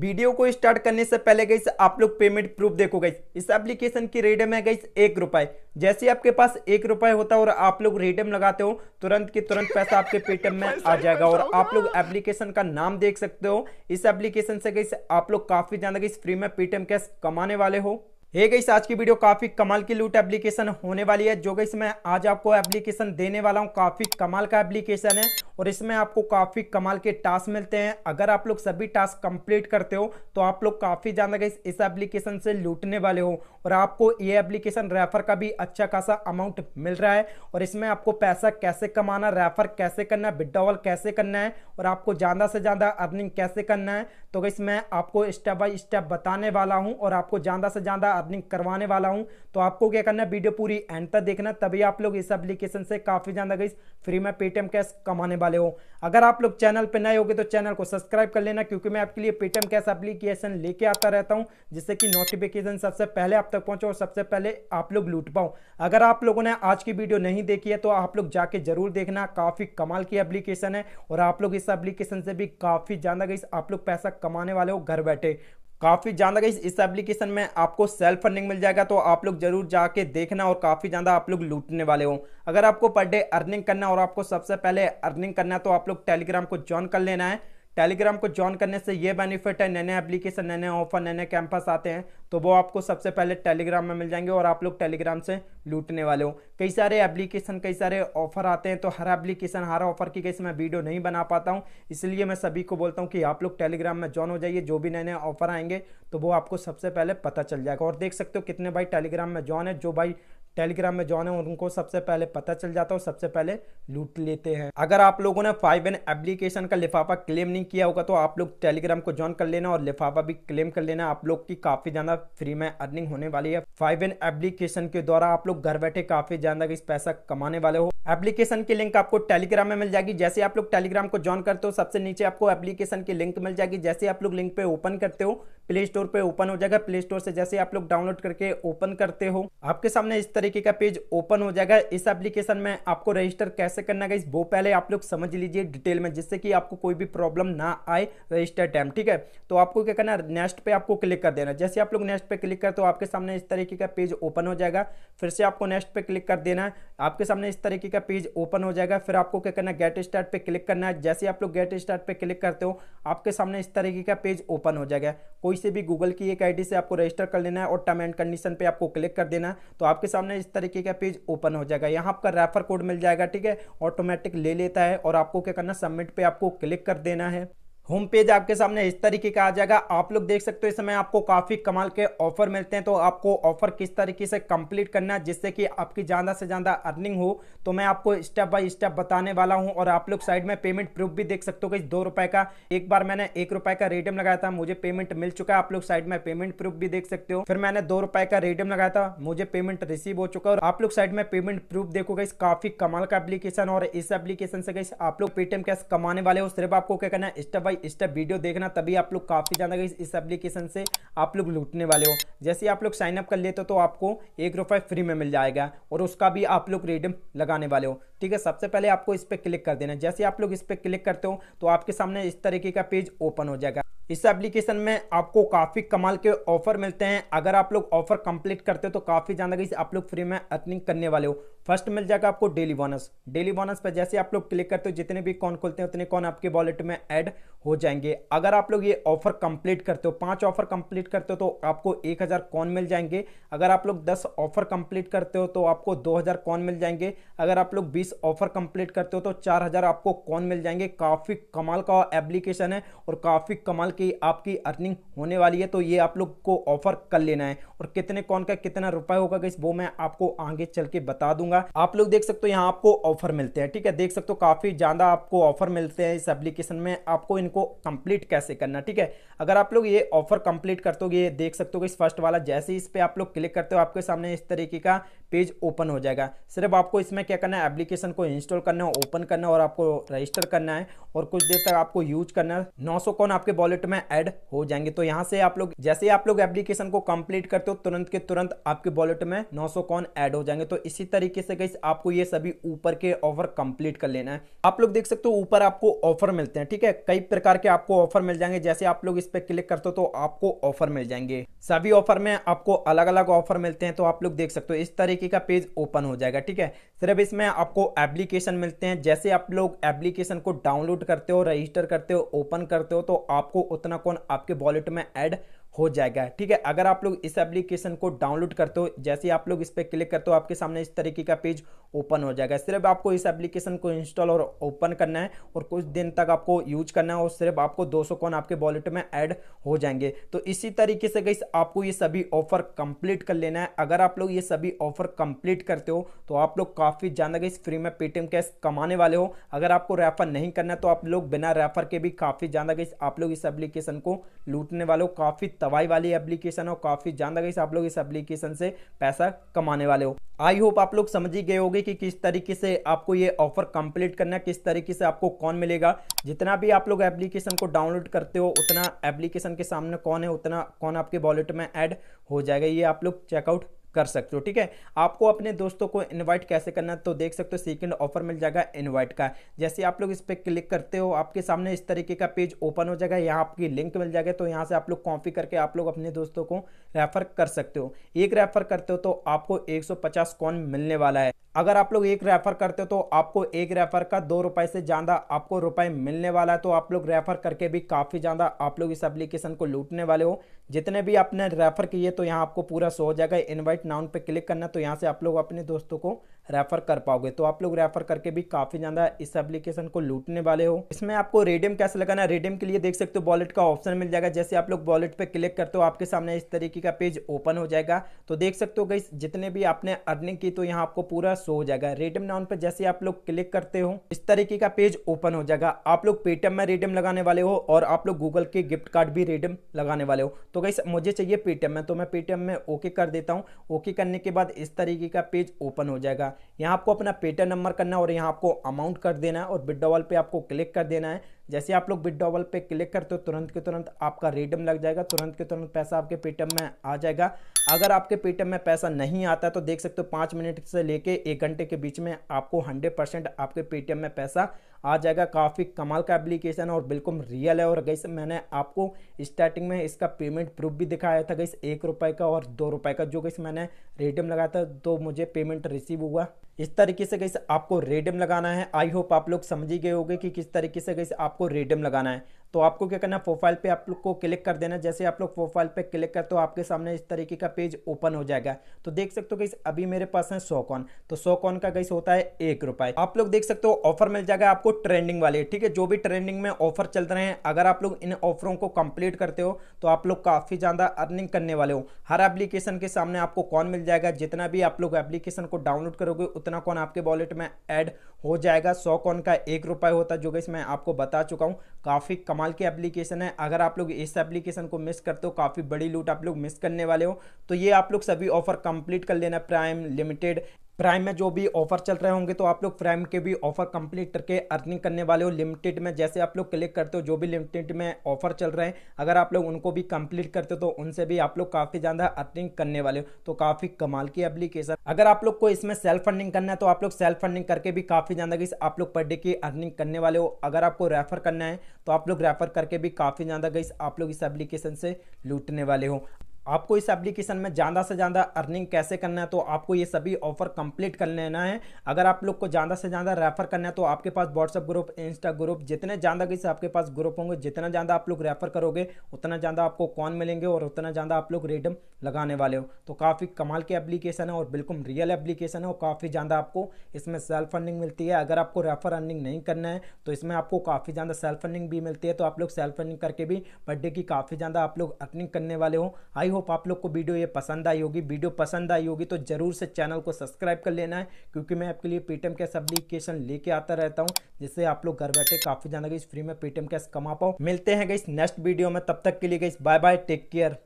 video को start करने से पहले गई आप लोग पेमेंट प्रूफ देखो गई इस एप्लीकेशन की रेडम है गई एक रुपए जैसे आपके पास एक रुपए होता है और आप लोग रेडम लगाते हो तुरंत के तुरंत पैसा आपके पेटीएम में आ जाएगा और आप लोग एप्लीकेशन का नाम देख सकते हो इस एप्लीकेशन से गई आप लोग काफी ज्यादा गई फ्री में पेटीएम कैश कमाने वाले हो ये गई आज की वीडियो काफी कमाल की लूट एप्लीकेशन होने वाली है जो गई मैं आज आपको एप्लीकेशन देने वाला हूँ काफी कमाल का एप्लीकेशन है और इसमें आपको काफ़ी कमाल के टास्क मिलते हैं अगर आप लोग सभी टास्क कंप्लीट करते हो तो आप लोग काफ़ी ज़्यादा इस इस एप्लीकेशन से लूटने वाले हो और आपको ये एप्लीकेशन रेफर का भी अच्छा खासा अमाउंट मिल रहा है और इसमें आपको पैसा कैसे कमाना रेफर कैसे करना है विड्रॉवल कैसे करना है और आपको ज़्यादा से ज़्यादा अर्निंग कैसे करना है तो इस मैं आपको स्टेप बाई स्टेप बताने वाला हूँ और आपको ज़्यादा से ज़्यादा अर्निंग करवाने वाला हूँ तो आपको क्या करना है वीडियो पूरी एंड तक देखना तभी आप लोग इस एप्लीकेशन से काफ़ी ज़्यादा गई फ्री में पेटीएम कैश कमाने वाले वाले हो अगर आप लोग चैनल पर नए होगे तो चैनल को सब्सक्राइब कर लेना क्योंकि मैं आपके लिए पेटीएम कैश एप्लीकेशन लेके आता रहता हूँ जिससे कि नोटिफिकेशन सबसे पहले आप तक पहुँचो और सबसे पहले आप लोग लूट पाओ अगर आप लोगों ने आज की वीडियो नहीं देखी है तो आप लोग जाके जरूर देखना काफ़ी कमाल की एप्लीकेशन है और आप लोग इस एप्लीकेशन से भी काफ़ी ज़्यादा गई आप लोग पैसा कमाने वाले हो घर बैठे काफ़ी ज़्यादा गई इस एप्लीकेशन में आपको सेल्फ अर्निंग मिल जाएगा तो आप लोग जरूर जाके देखना और काफ़ी ज़्यादा आप लोग लूटने वाले हो अगर आपको पर डे अर्निंग करना और आपको सबसे पहले अर्निंग करना है तो आप लोग टेलीग्राम को ज्वाइन कर लेना है टेलीग्राम को ज्वाइन करने से ये बेनिफिट है नए नए एप्लीकेशन नए नए ऑफर नए नए कैंपस आते हैं तो वो आपको सबसे पहले टेलीग्राम में मिल जाएंगे और आप लोग टेलीग्राम से लूटने वाले हो कई सारे एप्लीकेशन कई सारे ऑफर आते हैं तो हर एप्लीकेशन हर ऑफर की कैसे मैं वीडियो नहीं बना पाता हूँ इसलिए मैं सभी को बोलता हूँ कि आप लोग टेलीग्राम में ज्वाइन हो जाइए जो भी नए नए ऑफर आएंगे तो वो आपको सबसे पहले पता चल जाएगा और देख सकते हो कितने भाई टेलीग्राम में ज्वाइन है जो भाई टेलीग्राम में ज्वाइन है उनको सबसे पहले पता चल जाता है सबसे पहले लूट लेते हैं अगर आप लोगों ने फाइव एन एप्लीकेशन का लिफाफा क्लेम नहीं किया होगा तो आप लोग टेलीग्राम को ज्वाइन कर लेना और लिफाफा भी क्लेम कर लेना आप लोग की काफी ज्यादा फ्री में अर्निंग होने वाली है फाइव एन एप्लीकेशन के द्वारा आप लोग घर बैठे काफी ज्यादा पैसा कमाने वाले हो एप्लीकेशन की लिंक आपको टेलीग्राम में मिल जाएगी जैसे आप लोग टेलीग्राम को ज्वाइन करते हो सबसे नीचे आपको एप्लीकेशन की लिंक मिल जाएगी जैसे आप लोग लिंक पे ओपन करते हो प्ले स्टोर पे ओपन हो जाएगा प्ले स्टोर से जैसे आप लोग डाउनलोड करके ओपन करते हो आपके सामने इस तरीके का पेज ओपन हो जाएगा इस एप्लीकेशन में आपको रजिस्टर कैसे करना है वो पहले आप लोग समझ लीजिए डिटेल में जिससे कि आपको कोई भी प्रॉब्लम ना आए रजिस्टर टाइम ठीक है तो आपको क्या करना है नेक्स्ट पे आपको क्लिक कर देना जैसे आप लोग नेक्स्ट पे क्लिक करते हो आपके सामने इस तरीके का पेज ओपन हो जाएगा फिर से आपको नेक्स्ट पे क्लिक कर देना है आपके सामने इस तरीके का पेज ओपन हो जाएगा फिर आपको क्या करना गेट स्टार्ट पे क्लिक करना है जैसे आप लोग गेट स्टार्ट पे क्लिक करते हो आपके सामने इस तरीके का पेज ओपन हो जाएगा कोई से भी गूगल की एक आई से आपको रजिस्टर कर लेना है और टर्म एंड कंडीशन पे आपको क्लिक कर देना है तो आपके सामने इस तरीके का पेज ओपन हो जाएगा यहाँ आपका रेफर कोड मिल जाएगा ठीक है ऑटोमेटिक ले लेता है और आपको क्या करना सबमिट पर आपको क्लिक कर देना है होम पेज आपके सामने इस तरीके का आ जाएगा आप लोग देख सकते हो इस समय आपको काफ़ी कमाल के ऑफर मिलते हैं तो आपको ऑफर किस तरीके से कंप्लीट करना है जिससे कि आपकी ज़्यादा से ज़्यादा अर्निंग हो तो मैं आपको स्टेप बाय स्टेप बताने वाला हूं और आप लोग साइड में पेमेंट प्रूफ भी देख सकते हो कि दो रुपए का एक बार मैंने एक रुपए का रेडियम लगाया था मुझे पेमेंट मिल चुका है आप लोग साइड में पेमेंट प्रूफ भी देख सकते हो फिर मैंने दो रुपए का रेडियम लगाया था मुझे पेमेंट रिसीव हो चुका है और आप लोग साइड में पेमेंट प्रूफ देखोगे इस काफ़ी कमाल का एप्लीकेशन और इस एप्लीकेशन से आप लोग पेटीएम कैश कमाने वाले हो सिर्फ आपको क्या करना है स्टेप बाई स्टेप वीडियो देखना तभी आप लोग काफ़ी ज़्यादा इस एप्लीकेशन से आप लोग लूटने वाले हो जैसे आप लोग साइनअप कर लेते हो तो आपको एक रुपये फ्री में मिल जाएगा और उसका भी आप लोग रिडीम लगाने वाले हो ठीक है सबसे पहले आपको इस पर क्लिक कर देना जैसे आप लोग इस पर क्लिक करते हो तो आपके सामने इस तरीके का पेज ओपन हो जाएगा इस एप्लीकेशन में आपको काफ़ी कमाल के ऑफर मिलते हैं अगर आप लोग ऑफर कंप्लीट करते हो तो काफ़ी ज़्यादा आप लोग फ्री में अर्निंग करने वाले हो फर्स्ट मिल जाएगा आपको डेली बोनस डेली बोनस पर जैसे आप लोग क्लिक करते हो जितने भी कॉन खोलते हैं उतने कॉन आपके वॉलेट में ऐड हो जाएंगे अगर आप लोग ये ऑफर कंप्लीट करते हो पांच ऑफर कंप्लीट करते हो तो आपको एक हज़ार कॉन मिल जाएंगे अगर आप लोग दस ऑफर कंप्लीट करते हो तो आपको दो हज़ार कॉन मिल जाएंगे अगर आप लोग बीस ऑफर कंप्लीट करते हो तो चार हज़ार आपको कॉन मिल जाएंगे काफ़ी कमाल का एप्लीकेशन है और काफ़ी कमाल की आपकी अर्निंग होने वाली है तो ये आप लोग को ऑफर कर लेना है और कितने कॉन का कितना रुपये होगा इस वो मैं आपको आगे चल के बता दूंगा दूंगा आप लोग देख सकते हो यहाँ आपको ऑफर मिलते हैं ठीक है देख सकते हो काफी ज्यादा आपको ऑफर मिलते हैं इस एप्लीकेशन में आपको इनको कंप्लीट कैसे करना ठीक है अगर आप लोग ये ऑफर कंप्लीट करते हो ये देख सकते हो इस फर्स्ट वाला जैसे इस पर आप लोग क्लिक करते हो आपके सामने इस तरीके का पेज ओपन हो जाएगा सिर्फ आपको इसमें क्या करना है एप्लीकेशन को इंस्टॉल करना है ओपन करना है और आपको रजिस्टर करना है और कुछ देर तक आपको यूज करना है नौ सौ कौन आपके वॉलेट में ऐड हो जाएंगे तो यहाँ से आप लोग जैसे ही आप लोग एप्लीकेशन को कंप्लीट करते हो तुरंत के तुरंत आपके वॉलेट में नौ सौ कौन ऐड हो जाएंगे तो इसी तरीके तरीके से गई आपको ये सभी ऊपर के ऑफर कंप्लीट कर लेना है आप लोग देख सकते हो ऊपर आपको ऑफर मिलते हैं ठीक है कई प्रकार के आपको ऑफर मिल जाएंगे जैसे आप लोग इस पर क्लिक करते हो तो आपको ऑफर मिल जाएंगे सभी ऑफर में आपको अलग अलग ऑफर मिलते हैं तो आप लोग देख सकते हो इस तरीके का पेज ओपन हो जाएगा ठीक है सिर्फ इसमें आपको एप्लीकेशन मिलते हैं जैसे आप लोग एप्लीकेशन को डाउनलोड करते हो रजिस्टर करते हो ओपन करते हो तो आपको उतना कौन आपके वॉलेट में एड हो जाएगा ठीक है अगर आप लोग इस एप्लीकेशन को डाउनलोड करते हो जैसे आप लोग इस पर क्लिक करते हो आपके सामने इस तरीके का पेज ओपन हो जाएगा सिर्फ आपको इस एप्लीकेशन को इंस्टॉल और ओपन करना है और कुछ दिन तक आपको यूज करना है और सिर्फ आपको 200 कौन आपके वॉलेट में ऐड हो जाएंगे तो इसी तरीके से गई आपको ये सभी ऑफर कंप्लीट कर लेना है अगर आप लोग ये सभी ऑफर कंप्लीट करते हो तो आप लोग काफ़ी ज़्यादा गई फ्री में पेटीएम कैश कमाने वाले हो अगर आपको रेफर नहीं करना तो आप लोग बिना रेफर के भी काफ़ी ज़्यादा गई आप लोग इस एप्लीकेशन को लूटने वाले हो काफ़ी तवाई वाली एप्लीकेशन है काफ़ी ज़्यादा गई आप लोग इस एप्लीकेशन से पैसा कमाने वाले हो आई होप आप लोग समझ ही गए होगे कि किस तरीके से आपको ये ऑफर कंप्लीट करना है किस तरीके से आपको कौन मिलेगा जितना भी आप लोग एप्लीकेशन को डाउनलोड करते हो उतना एप्लीकेशन के सामने कौन है उतना कौन आपके वॉलेट में ऐड हो जाएगा ये आप लोग चेकआउट कर सकते हो ठीक है आपको अपने दोस्तों को इनवाइट कैसे करना है तो देख सकते हो सेकंड ऑफर मिल जाएगा इनवाइट का जैसे आप लोग इस पर क्लिक करते हो आपके सामने इस तरीके का पेज ओपन हो जाएगा यहाँ आपकी लिंक मिल जाएगा तो यहाँ से आप लोग कॉपी करके आप लोग अपने दोस्तों को रेफर कर सकते हो एक रेफर करते हो तो आपको एक सौ कौन मिलने वाला है अगर आप लोग एक रेफर करते हो तो आपको एक रेफर का दो रुपए से ज़्यादा आपको रुपए मिलने वाला है तो आप लोग रेफर करके भी काफ़ी ज़्यादा आप लोग इस एप्लीकेशन को लूटने वाले हो जितने भी आपने रेफर किए तो यहाँ आपको पूरा सो हो जाएगा इनवाइट नाउन पे क्लिक करना तो यहाँ से आप लोग अपने दोस्तों को रेफ़र कर पाओगे तो आप लोग रेफ़र करके भी काफ़ी ज़्यादा इस एप्लीकेशन को लूटने वाले हो इसमें आपको रेडियम कैसे लगाना है रेडियम के लिए देख सकते हो वॉलेट का ऑप्शन मिल जाएगा जैसे आप लोग वॉलेट पे क्लिक करते हो आपके सामने इस तरीके का पेज ओपन हो जाएगा तो देख सकते हो गई जितने भी आपने अर्निंग की तो यहाँ आपको पूरा शो हो जाएगा रेडियम नाउन पर जैसे आप लोग क्लिक करते हो इस तरीके का पेज ओपन हो जाएगा आप लोग पेटीएम में रेडियम लगाने वाले हो और आप लोग गूगल के गिफ्ट कार्ड भी रेडियम लगाने वाले हो तो गई मुझे चाहिए पेटीएम में तो मैं पेटीएम में ओके कर देता हूँ ओके करने के बाद इस तरीके का पेज ओपन हो जाएगा यहाँ आपको अपना पेटर नंबर करना है और यहाँ आपको अमाउंट कर देना है और बिडोवल पे आपको क्लिक कर देना है जैसे आप लोग बिडोवल पे क्लिक करते हो तुरंत के तुरंत आपका रेडम लग जाएगा तुरंत के तुरंत पैसा आपके पेटीएम में आ जाएगा अगर आपके पेटीएम में पैसा नहीं आता तो देख सकते हो पाँच मिनट से लेके एक घंटे के बीच में आपको हंड्रेड आपके पेटीएम में पैसा आ जाएगा काफ़ी कमाल का एप्लीकेशन है और बिल्कुल रियल है और गई मैंने आपको स्टार्टिंग में इसका पेमेंट प्रूफ भी दिखाया था गई एक रुपये का और दो रुपये का जो गई मैंने रेडियम लगाया था तो मुझे पेमेंट रिसीव हुआ इस तरीके से गई आपको रेडियम लगाना है आई होप आप लोग समझ ही गए होगे कि किस तरीके से गई आपको रेडियम लगाना है तो आपको क्या करना है प्रोफाइल पे आप लोग को क्लिक कर देना जैसे आप लोग प्रोफाइल पे क्लिक करते हो आपके सामने इस तरीके का पेज ओपन हो जाएगा तो देख सकते हो गई अभी मेरे पास है सौ कॉन तो सौ कॉन का गई होता है एक रुपए आप लोग देख सकते हो ऑफर मिल जाएगा आपको ट्रेंडिंग वाले ठीक है जो भी ट्रेंडिंग में ऑफर चल रहे हैं अगर आप लोग इन ऑफरों को कंप्लीट करते हो तो आप लोग काफ़ी ज़्यादा अर्निंग करने वाले हो हर एप्लीकेशन के सामने आपको कौन मिल जाएगा जितना भी आप लोग एप्लीकेशन को डाउनलोड करोगे उतना कौन आपके वॉलेट में एड हो जाएगा सौ कॉन का एक होता है जो गई मैं आपको बता चुका हूँ काफ़ी कम कमाल की एप्लीकेशन है अगर आप लोग इस एप्लीकेशन को मिस करते हो काफ़ी बड़ी लूट आप लोग मिस करने वाले हो तो ये आप लोग सभी ऑफर कंप्लीट कर लेना प्राइम लिमिटेड प्राइम में जो भी ऑफर चल रहे होंगे तो आप लोग प्राइम के भी ऑफर कंप्लीट करके अर्निंग करने वाले हो लिमिटेड में जैसे आप लोग क्लिक करते हो जो भी लिमिटेड में ऑफर चल रहे हैं अगर आप लोग उनको भी कंप्लीट करते हो तो उनसे भी आप लोग काफ़ी ज़्यादा अर्निंग करने वाले हो तो काफ़ी कमाल की एप्लीकेशन अगर आप लोग को इसमें सेल्फ फंडिंग करना है तो आप लोग सेल्फ फंडिंग करके भी काफ़ी ज़्यादा गई आप लोग पर डे की अर्निंग करने वाले हो अगर आपको रेफर करना है तो आप लोग रेफर करके भी काफ़ी ज़्यादा गई आप लोग इस एप्लीकेशन से लूटने वाले हो आपको इस एप्लीकेशन में ज़्यादा से ज़्यादा अर्निंग कैसे करना है तो आपको ये सभी ऑफर कंप्लीट कर लेना है अगर आप लोग को ज़्यादा से ज़्यादा रेफर करना है तो आपके पास व्हाट्सअप ग्रुप इंस्टा ग्रुप जितने ज़्यादा किसी आपके पास ग्रुप होंगे जितना ज़्यादा आप लोग रेफर करोगे उतना ज़्यादा आपको कौन मिलेंगे और उतना ज़्यादा आप लोग रेडम लगाने वाले हो तो काफ़ी कमाल की एप्लीकेशन है और बिल्कुल रियल एप्लीकेशन है और काफ़ी ज़्यादा आपको इसमें सेल्फ अर्निंग मिलती है अगर आपको रेफर अर्निंग नहीं करना है तो इसमें आपको काफ़ी ज़्यादा सेल्फ अर्निंग भी मिलती है तो आप लोग सेल्फ अर्निंग करके भी बर्थडे की काफ़ी ज़्यादा आप लोग अर्निंग करने वाले हो आई होप आप लोग को वीडियो ये पसंद आई होगी वीडियो पसंद आई होगी तो ज़रूर से चैनल को सब्सक्राइब कर लेना है क्योंकि मैं आपके लिए पेटीएम कैश एप्लीकेशन लेके आता रहता हूँ जिससे आप लोग घर बैठे काफ़ी ज़्यादा फ्री में पेटीएम कैश कमा पाओ मिलते हैं गई नेक्स्ट वीडियो में तब तक के लिए गई बाय बाय टेक केयर